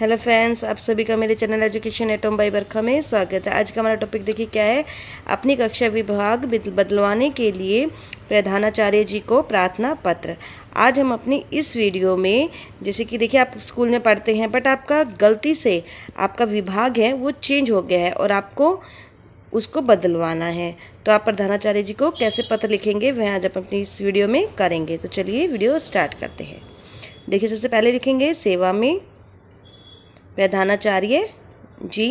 hello friends आप सभी का मेरे channel education atom by Barkha में स्वागत है आज का हमारा टॉपिक देखिए क्या है अपनी कक्षा विभाग बदलवाने के लिए प्रधानाचार्य जी को प्रार्थना पत्र आज हम अपनी इस वीडियो में जैसे कि देखिए आप स्कूल में पढ़ते हैं बट आपका गलती से आपका विभाग है वो चेंज हो गया है और आपको उसको बदलवाना है तो आप प्रधानाचार्य जी को कैसे पत्र लिखेंगे वह आज आप अपनी इस वीडियो में करेंगे तो चलिए वीडियो स्टार्ट करते हैं देखिए सबसे पहले लिखेंगे सेवा में प्रधानाचार्य जी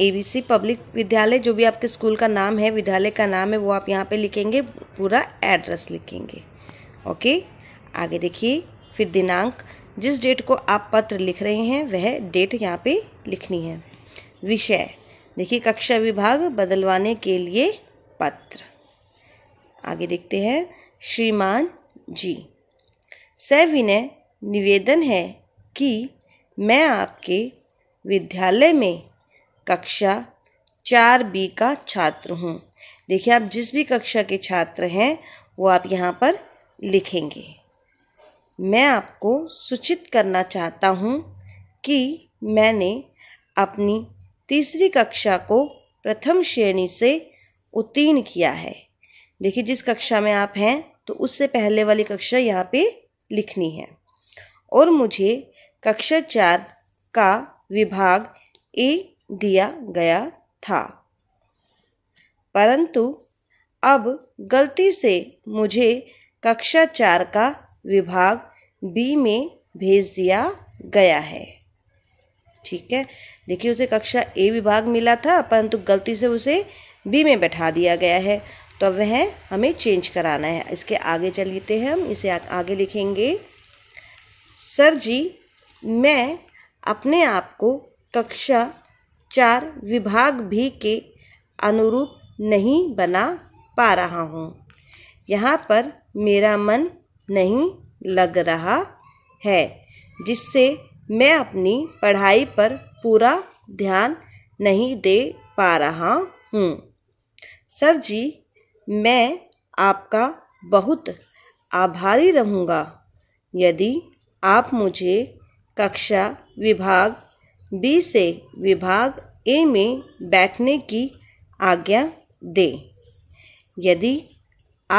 एबीसी पब्लिक विद्यालय जो भी आपके स्कूल का नाम है विद्यालय का नाम है वो आप यहाँ पे लिखेंगे पूरा एड्रेस लिखेंगे ओके आगे देखिए फिर दिनांक जिस डेट को आप पत्र लिख रहे हैं वह डेट यहाँ पे लिखनी है विषय देखिए कक्षा विभाग बदलवाने के लिए पत्र आगे देखते हैं श्रीमान जी सविनय निवेदन है कि मैं आपके विद्यालय में कक्षा चार बी का छात्र हूँ देखिए आप जिस भी कक्षा के छात्र हैं वो आप यहाँ पर लिखेंगे मैं आपको सूचित करना चाहता हूँ कि मैंने अपनी तीसरी कक्षा को प्रथम श्रेणी से उत्तीर्ण किया है देखिए जिस कक्षा में आप हैं तो उससे पहले वाली कक्षा यहाँ पे लिखनी है और मुझे कक्षा चार का विभाग ए दिया गया था परंतु अब गलती से मुझे कक्षा चार का विभाग बी में भेज दिया गया है ठीक है देखिए उसे कक्षा ए विभाग मिला था परंतु गलती से उसे बी में बैठा दिया गया है तो वह हमें चेंज कराना है इसके आगे चलते हैं हम इसे आगे लिखेंगे सर जी मैं अपने आप को कक्षा चार विभाग भी के अनुरूप नहीं बना पा रहा हूँ यहाँ पर मेरा मन नहीं लग रहा है जिससे मैं अपनी पढ़ाई पर पूरा ध्यान नहीं दे पा रहा हूँ सर जी मैं आपका बहुत आभारी रहूँगा यदि आप मुझे कक्षा विभाग बी से विभाग ए में बैठने की आज्ञा दे यदि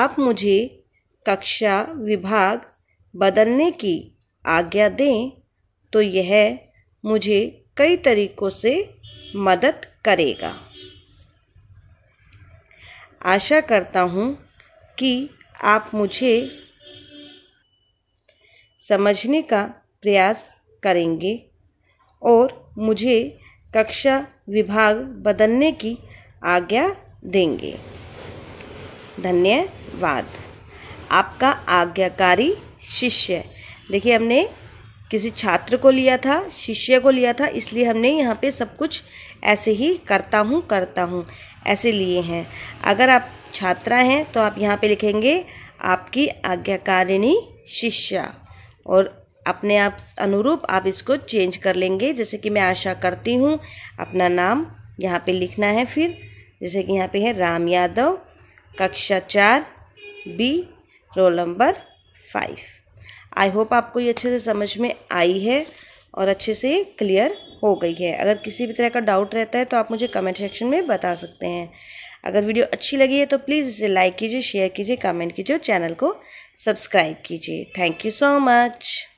आप मुझे कक्षा विभाग बदलने की आज्ञा दें तो यह मुझे कई तरीकों से मदद करेगा आशा करता हूँ कि आप मुझे समझने का प्रयास करेंगे और मुझे कक्षा विभाग बदलने की आज्ञा देंगे धन्यवाद आपका आज्ञाकारी शिष्य देखिए हमने किसी छात्र को लिया था शिष्य को लिया था इसलिए हमने यहाँ पे सब कुछ ऐसे ही करता हूँ करता हूँ ऐसे लिए हैं अगर आप छात्रा हैं तो आप यहाँ पे लिखेंगे आपकी आज्ञाकारिणी शिष्या और अपने आप अनुरूप आप इसको चेंज कर लेंगे जैसे कि मैं आशा करती हूँ अपना नाम यहाँ पे लिखना है फिर जैसे कि यहाँ पे है राम यादव कक्षा चार B roll number five I hope आपको ये अच्छे से समझ में आई है और अच्छे से क्लियर हो गई है अगर किसी भी तरह का डाउट रहता है तो आप मुझे कमेंट सेक्शन में बता सकते हैं अगर वीडियो अच्छी लगी है तो प्लीज़ इसे लाइक कीजिए शेयर कीजिए कमेंट कीजिए और चैनल को सब्सक्राइब कीजिए थैंक यू सो मच